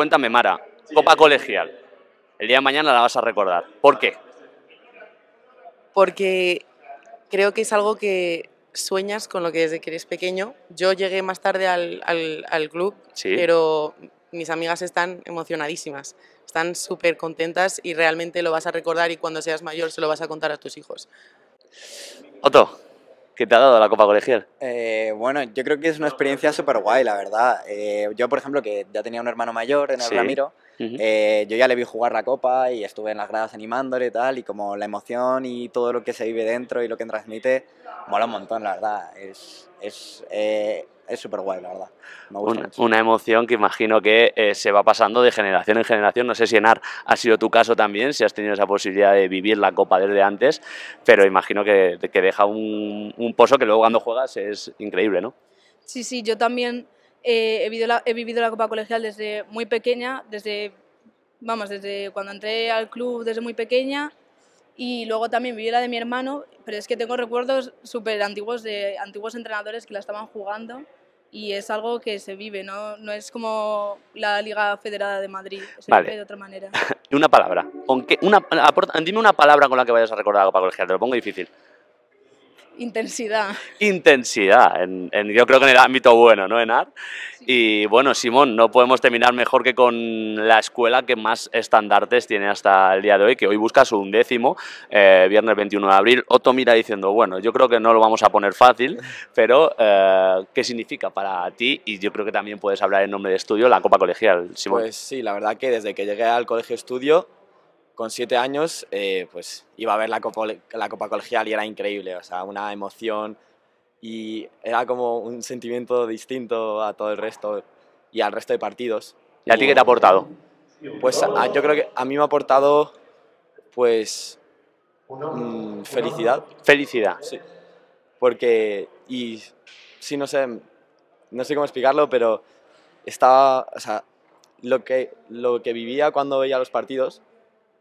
cuéntame, Mara, Copa Colegial. El día de mañana la vas a recordar. ¿Por qué? Porque creo que es algo que sueñas con lo que desde que eres pequeño. Yo llegué más tarde al, club, pero mis amigas están emocionadísimas, están súper contentas y realmente lo vas a recordar y cuando seas mayor se lo vas a contar a tus hijos. Otto, ¿Qué te ha dado la Copa Colegial? Eh, bueno, yo creo que es una experiencia súper guay, la verdad. Eh, yo, por ejemplo, que ya tenía un hermano mayor en el Ramiro, eh, yo ya le vi jugar la copa y estuve en las gradas animándole y tal, y como la emoción y todo lo que se vive dentro y lo que transmite, mola un montón, la verdad. Es, es, eh, es súper guay, la verdad. Me gusta una, emoción que imagino que eh, se va pasando de generación en generación. No sé si Enar ha sido tu caso también, si has tenido esa posibilidad de vivir la Copa desde antes, pero imagino que, que deja un, un pozo que luego cuando juegas es increíble, ¿no? Sí, sí, yo también he, vivido la, Copa Colegial desde muy pequeña, desde, vamos, desde cuando entré al club desde muy pequeña y luego también viví la de mi hermano, pero es que tengo recuerdos súper antiguos de antiguos entrenadores que la estaban jugando y es algo que se vive, no, no es como la Liga Federada de Madrid, se vive de otra manera. una palabra, Aunque una, dime una palabra con la que vayas a recordar la Copa Colegial, te lo pongo difícil. Intensidad. Intensidad, en, yo creo que en el ámbito bueno, ¿no, Enar? Y bueno, Simón, no podemos terminar mejor que con la escuela que más estandartes tiene hasta el día de hoy, que hoy busca su undécimo, eh, viernes 21 de abril. Otto mira diciendo, bueno, yo creo que no lo vamos a poner fácil, pero eh, ¿qué significa para ti? Y yo creo que también puedes hablar en nombre de estudio, la Copa Colegial, Simón. Pues sí, la verdad que desde que llegué al Colegio Estudio con siete años eh, pues iba a ver la Copa, la Copa Colegial y era increíble, o sea, una emoción y era como un sentimiento distinto a todo el resto y al resto de partidos. ¿Y a ti qué te ha aportado? Pues yo creo que a mí me ha aportado pues mm, felicidad. Felicidad. Sí. Porque, y sí, no sé, no sé cómo explicarlo, pero estaba, o sea, lo que, lo que vivía cuando veía los partidos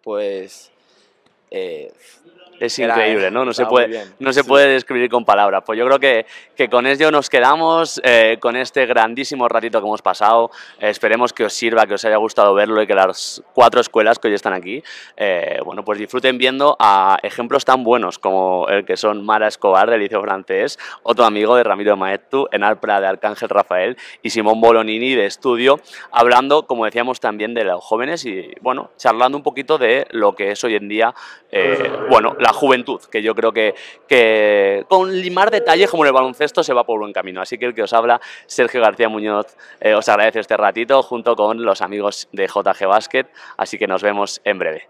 pues eh, es increíble, ¿no? No se, puede, no se puede describir con palabras. Pues yo creo que, que con ello nos quedamos, eh, con este grandísimo ratito que hemos pasado. Eh, esperemos que os sirva, que os haya gustado verlo y que las cuatro escuelas que hoy están aquí, bueno, pues disfruten viendo a ejemplos tan buenos como el que son Mara Escobar del Liceo Francés, otro amigo de Ramiro Maestu, en de Arcángel Rafael y Simón Bolonini de Estudio, hablando, como decíamos, también de los jóvenes y, bueno, charlando un poquito de lo que es hoy en día eh, bueno, la juventud, que yo creo que, con limar detalles como en el baloncesto se va por buen camino. Así que el que os habla, Sergio García Muñoz, eh, os agradece este ratito junto con los amigos de JG Basket, así que nos vemos en breve.